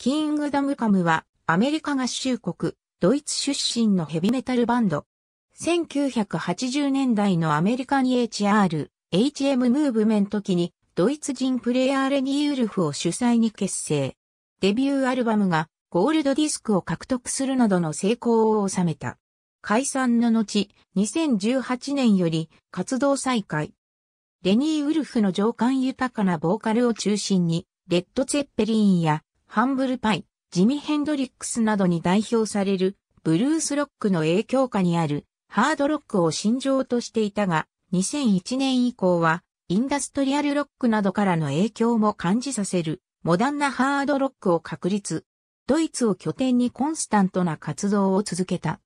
キングダムカムはアメリカ合衆国、ドイツ出身のヘビメタルバンド。1980年代のアメリカに HR、HM ムーブメント期にドイツ人プレイヤーレニー・ウルフを主催に結成。デビューアルバムがゴールドディスクを獲得するなどの成功を収めた。解散の後、2018年より活動再開。レニー・ウルフの情感豊かなボーカルを中心に、レッド・ツェッペリンやハンブルパイ、ジミ・ヘンドリックスなどに代表されるブルースロックの影響下にあるハードロックを心情としていたが、2001年以降はインダストリアルロックなどからの影響も感じさせるモダンなハードロックを確立。ドイツを拠点にコンスタントな活動を続けた。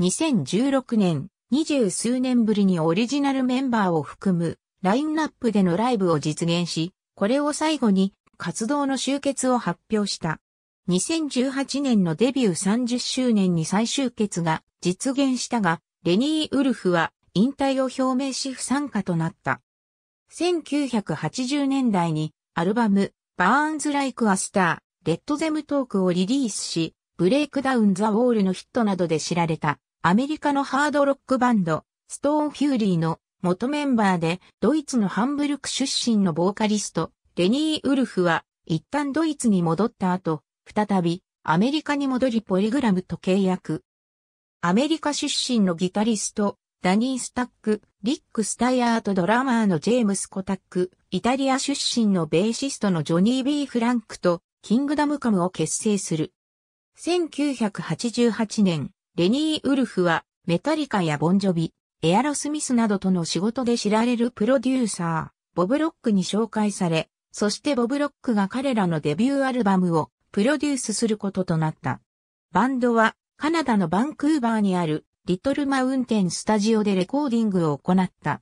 2016年、二十数年ぶりにオリジナルメンバーを含むラインナップでのライブを実現し、これを最後に活動の終結を発表した。2018年のデビュー30周年に再集結が実現したが、レニー・ウルフは引退を表明し不参加となった。1980年代にアルバム、バーンズ・ライク・ア・スター、レッド・ゼム・トークをリリースし、ブレイクダウン・ザ・ウォールのヒットなどで知られた、アメリカのハードロックバンド、ストーン・フューリーの元メンバーで、ドイツのハンブルク出身のボーカリスト、レニー・ウルフは、一旦ドイツに戻った後、再び、アメリカに戻りポリグラムと契約。アメリカ出身のギタリスト、ダニー・スタック、リック・スタイアートドラマーのジェームス・コタック、イタリア出身のベーシストのジョニー・ビー・フランクと、キングダムカムを結成する。1988年、レニー・ウルフは、メタリカやボンジョビ、エアロスミスなどとの仕事で知られるプロデューサー、ボブロックに紹介され、そしてボブ・ロックが彼らのデビューアルバムをプロデュースすることとなった。バンドはカナダのバンクーバーにあるリトルマウンテンスタジオでレコーディングを行った。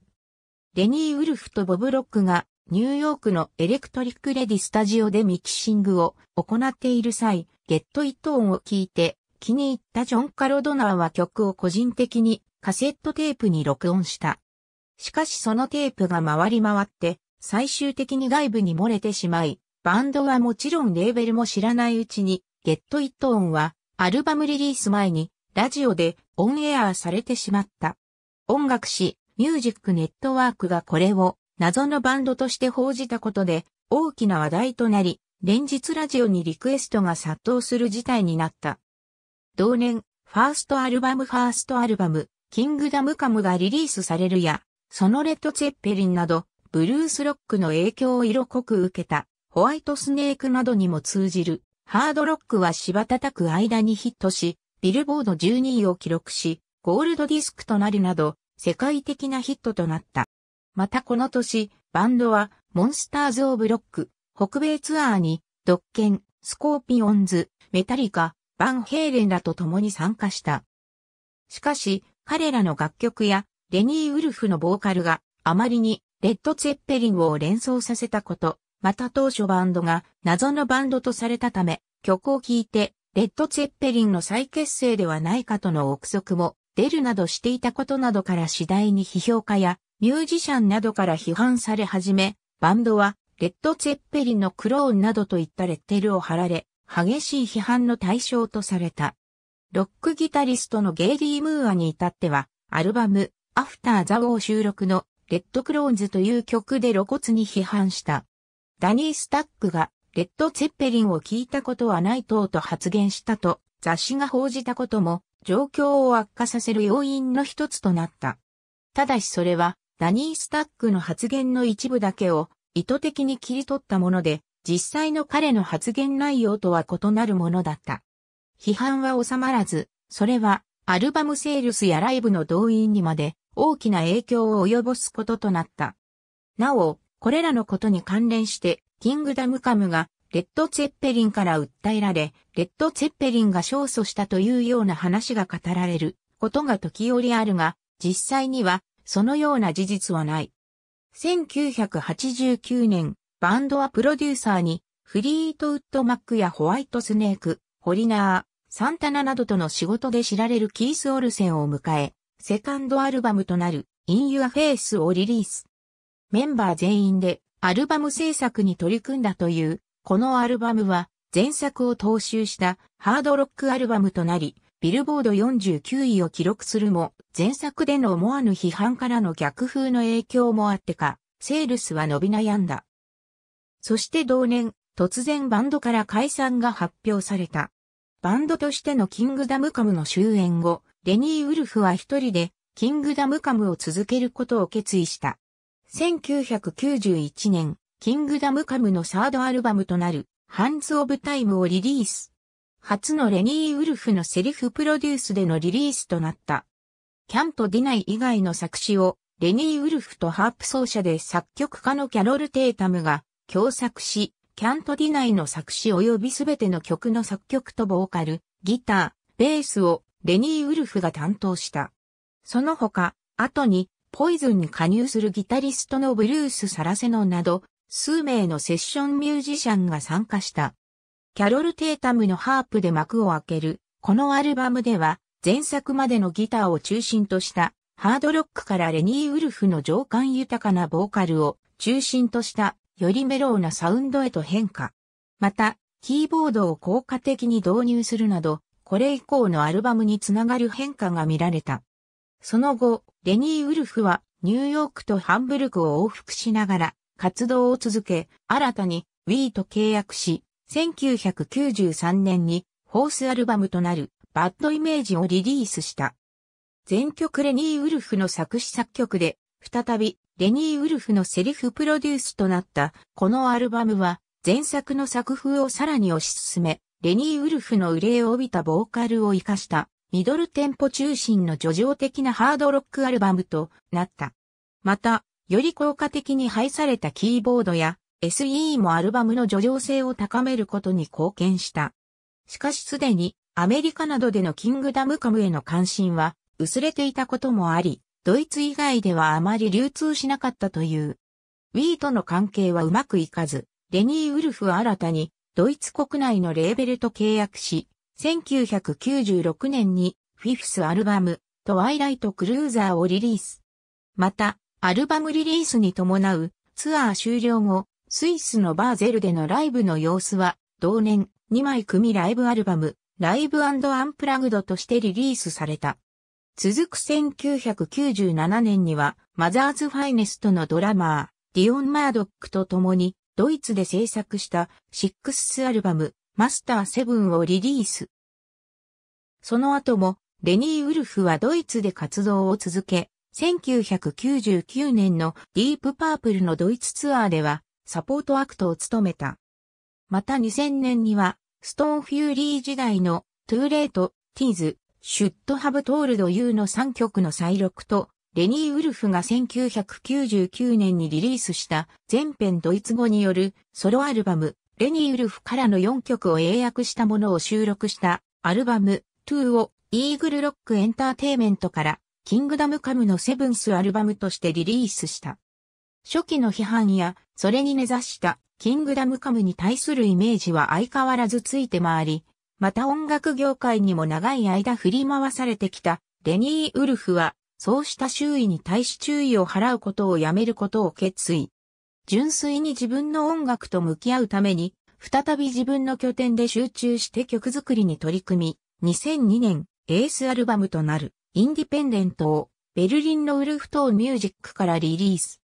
レニー・ウルフとボブ・ロックがニューヨークのエレクトリック・レディスタジオでミキシングを行っている際、ゲット・イット・オンを聴いて気に入ったジョン・カロドナーは曲を個人的にカセットテープに録音した。しかしそのテープが回り回って最終的に外部に漏れてしまい、バンドはもちろんレーベルも知らないうちに、ゲットイットオンは、アルバムリリース前に、ラジオでオンエアされてしまった。音楽誌、ミュージックネットワークがこれを、謎のバンドとして報じたことで、大きな話題となり、連日ラジオにリクエストが殺到する事態になった。同年、ファーストアルバムファーストアルバム、キングダムカムがリリースされるや、そのレッド・ツェッペリンなど、ブルースロックの影響を色濃く受けた、ホワイトスネークなどにも通じる、ハードロックは芝叩く間にヒットし、ビルボード12位を記録し、ゴールドディスクとなるなど、世界的なヒットとなった。またこの年、バンドは、モンスターズ・オブ・ロック、北米ツアーに、ドッケン、スコーピオンズ、メタリカ、バンヘイレンらと共に参加した。しかし、彼らの楽曲や、レニー・ウルフのボーカルが、あまりにレッド・ツェッペリンを連想させたこと、また当初バンドが謎のバンドとされたため、曲を聴いて、レッド・ツェッペリンの再結成ではないかとの憶測も出るなどしていたことなどから次第に批評家やミュージシャンなどから批判され始め、バンドはレッド・ツェッペリンのクローンなどといったレッテルを貼られ、激しい批判の対象とされた。ロックギタリストのゲイリー・ムーアに至っては、アルバム、アフター・ザ・ウォー収録のレッドクローンズという曲で露骨に批判した。ダニー・スタックが、レッド・ツェッペリンを聞いたことはない等と発言したと、雑誌が報じたことも、状況を悪化させる要因の一つとなった。ただしそれは、ダニー・スタックの発言の一部だけを意図的に切り取ったもので、実際の彼の発言内容とは異なるものだった。批判は収まらず、それはアルバムセールスやライブの動員にまで大きな影響を及ぼすこととなった。なお、これらのことに関連して、キングダムカムが、レッド・ツェッペリンから訴えられ、レッド・ツェッペリンが勝訴したというような話が語られることが時折あるが、実際には、そのような事実はない。1989年、バンドはプロデューサーに、フリートウッド・マックやホワイト・スネーク、ホリナー、サンタナなどとの仕事で知られるキース・オルセンを迎え、セカンドアルバムとなる In Your Face をリリース。メンバー全員でアルバム制作に取り組んだという、このアルバムは前作を踏襲したハードロックアルバムとなり、ビルボード49位を記録するも、前作での思わぬ批判からの逆風の影響もあってか、セールスは伸び悩んだ。そして同年、突然バンドから解散が発表された。バンドとしてのキングダムカムの終演後、レニー・ウルフは一人で、キングダムカムを続けることを決意した。1991年、キングダムカムのサードアルバムとなる、ハンズ・オブ・タイムをリリース。初のレニー・ウルフのセリフプロデュースでのリリースとなった。キャント・ディナイ以外の作詞を、レニー・ウルフとハープ奏者で作曲家のキャロル・テータムが共作し、キャント・ディナイの作詞及びすべての曲の作曲とボーカル、ギター、ベースをレニー・ウルフが担当した。その他、後に、ポイズンに加入するギタリストのブルース・サラセノなど、数名のセッションミュージシャンが参加した。キャロル・テータムのハープで幕を開ける、このアルバムでは、前作までのギターを中心とした、ハードロックからレニー・ウルフの情感豊かなボーカルを中心とした、よりメローなサウンドへと変化。また、キーボードを効果的に導入するなど、これ以降のアルバムにつながる変化が見られた。その後、レニー・ウルフはニューヨークとハンブルクを往復しながら活動を続け、新たにウィーと契約し、1993年にホースアルバムとなるバッドイメージをリリースした。全曲レニー・ウルフの作詞作曲で、再びレニー・ウルフのセリフプロデュースとなったこのアルバムは前作の作風をさらに推し進め、レニー・ウルフの憂いを帯びたボーカルを活かしたミドルテンポ中心の叙情的なハードロックアルバムとなった。また、より効果的に配されたキーボードや SE もアルバムの叙情性を高めることに貢献した。しかしすでにアメリカなどでのキングダムカムへの関心は薄れていたこともあり、ドイツ以外ではあまり流通しなかったという。ウィーとの関係はうまくいかず、レニー・ウルフは新たにドイツ国内のレーベルと契約し、1996年にフィフスアルバム、トワイライト・クルーザーをリリース。また、アルバムリリースに伴うツアー終了後、スイスのバーゼルでのライブの様子は、同年2枚組ライブアルバム、ライブアンプラグドとしてリリースされた。続く1997年には、マザーズ・ファイネストのドラマー、ディオン・マードックと共に、ドイツで制作したシックスアルバム、マスターセブンをリリース。その後も、レニー・ウルフはドイツで活動を続け、1999年のディープパープルのドイツツアーでは、サポートアクトを務めた。また2000年には、ストーンフューリー時代のトゥーレート、ティーズ、シュットハブトールドユーの3曲の再録と、レニー・ウルフが1999年にリリースした全編ドイツ語によるソロアルバムレニー・ウルフからの4曲を英訳したものを収録したアルバム2をイーグルロックエンターテイメントからキングダムカムのセブンスアルバムとしてリリースした。初期の批判やそれに根ざしたキングダムカムに対するイメージは相変わらずついて回り、また音楽業界にも長い間振り回されてきたレニー・ウルフはそうした周囲に対し注意を払うことをやめることを決意。純粋に自分の音楽と向き合うために、再び自分の拠点で集中して曲作りに取り組み、2002年、エースアルバムとなる、インディペンデントを、ベルリンのウルフトーミュージックからリリース。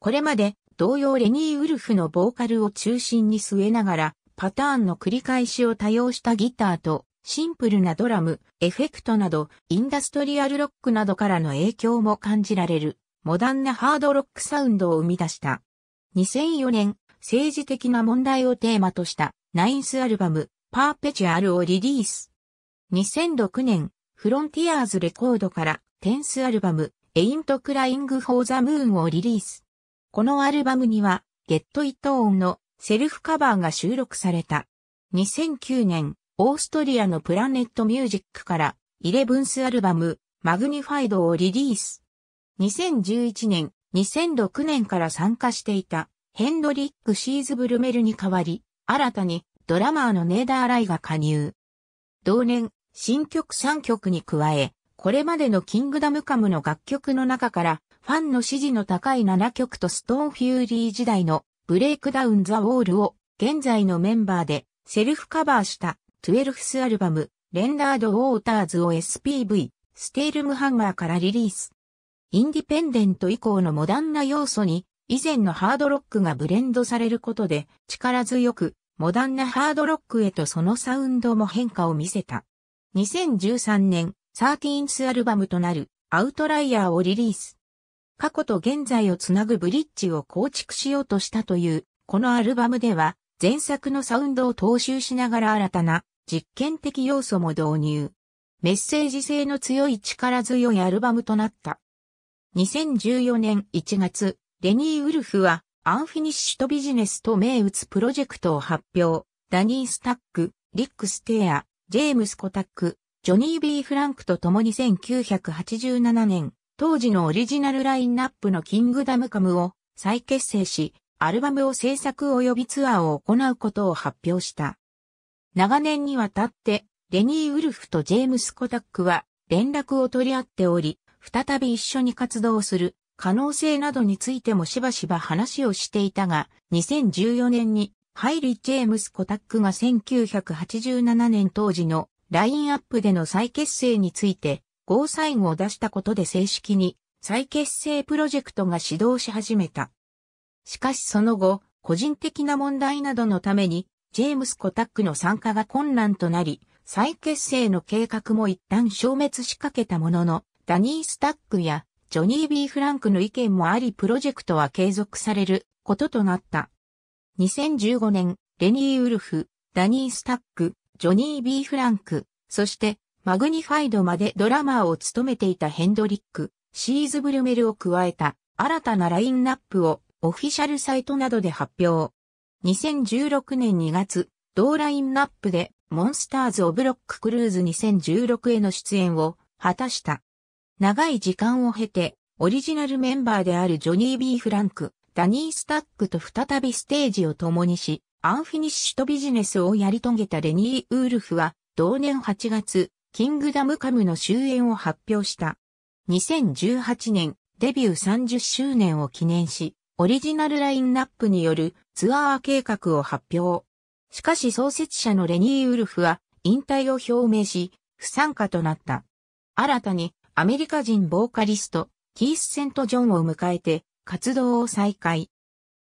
これまで、同様レニー・ウルフのボーカルを中心に据えながら、パターンの繰り返しを多用したギターとシンプルなドラム、エフェクトなど、インダストリアルロックなどからの影響も感じられる、モダンなハードロックサウンドを生み出した。2004年、政治的な問題をテーマとした、ナインスアルバム、パーペチュアルをリリース。2006年、フロンティアーズレコードから、テンスアルバム、エイントクライングフォーザムーンをリリース。このアルバムには、ゲットイットオンのセルフカバーが収録された。2009年、オーストリアのプラネットミュージックから、イレブンスアルバム、マグニファイドをリリース。2011年、2006年から参加していた、ヘンドリック・シーズ・ブルメルに代わり、新たに、ドラマーのネーダー・ライが加入。同年、新曲3曲に加え、これまでのキングダムカムの楽曲の中から、ファンの支持の高い7曲とストーンフューリー時代のブレイクダウンザウォールを現在のメンバーでセルフカバーした 12th アルバム、レンダード・ウォーターズを SPV、ステール・ムハンマーからリリース。インディペンデント以降のモダンな要素に、以前のハードロックがブレンドされることで、力強く、モダンなハードロックへとそのサウンドも変化を見せた。2013年、13th アルバムとなる、アウトライヤーをリリース。過去と現在をつなぐブリッジを構築しようとしたという、このアルバムでは、前作のサウンドを踏襲しながら新たな実験的要素も導入。メッセージ性の強い力強いアルバムとなった。2014年1月、デニー・ウルフは、アンフィニッシュとビジネスと名打つプロジェクトを発表。ダニー・スタック、リック・ステア、ジェームス・コタック、ジョニー・ビー・フランクと共に1987年、当時のオリジナルラインナップのキングダムカムを再結成し、アルバムを制作及びツアーを行うことを発表した。長年にわたって、レニー・ウルフとジェームス・コタックは連絡を取り合っており、再び一緒に活動する可能性などについてもしばしば話をしていたが、2014年にハイリ・ジェームス・コタックが1987年当時のラインアップでの再結成について、ゴーサインを出したことで正式に再結成プロジェクトが始動し始めた。しかしその後、個人的な問題などのためにジェームス・コタックの参加が困難となり、再結成の計画も一旦消滅しかけたものの、ダニー・スタックやジョニー・ B・ フランクの意見もありプロジェクトは継続されることとなった。2015年、レニー・ウルフ、ダニー・スタック、ジョニー・ B・ フランク、そしてマグニファイドまでドラマーを務めていたヘンドリック、シーズ・ブルメルを加えた新たなラインナップをオフィシャルサイトなどで発表。2016年2月、同ラインナップで、モンスターズ・オブ・ロック・クルーズ2016への出演を果たした。長い時間を経て、オリジナルメンバーであるジョニー・ B・ フランク、ダニー・スタックと再びステージを共にし、アンフィニッシュとビジネスをやり遂げたレニー・ウールフは、同年8月、キングダム・カムの終演を発表した。2018年、デビュー30周年を記念し、オリジナルラインナップによるツアー計画を発表。しかし創設者のレニー・ウルフは引退を表明し、不参加となった。新たにアメリカ人ボーカリスト、キース・セント・ジョンを迎えて活動を再開。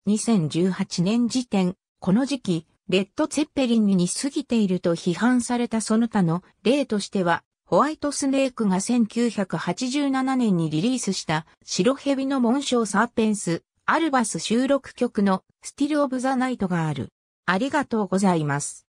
2018年時点、この時期、レッド・ツェッペリンに過ぎていると批判されたその他の例としては、ホワイトスネークが1987年にリリースした白蛇の紋章サーペンス、アルバス収録曲のスティルオブザナイトがある。ありがとうございます。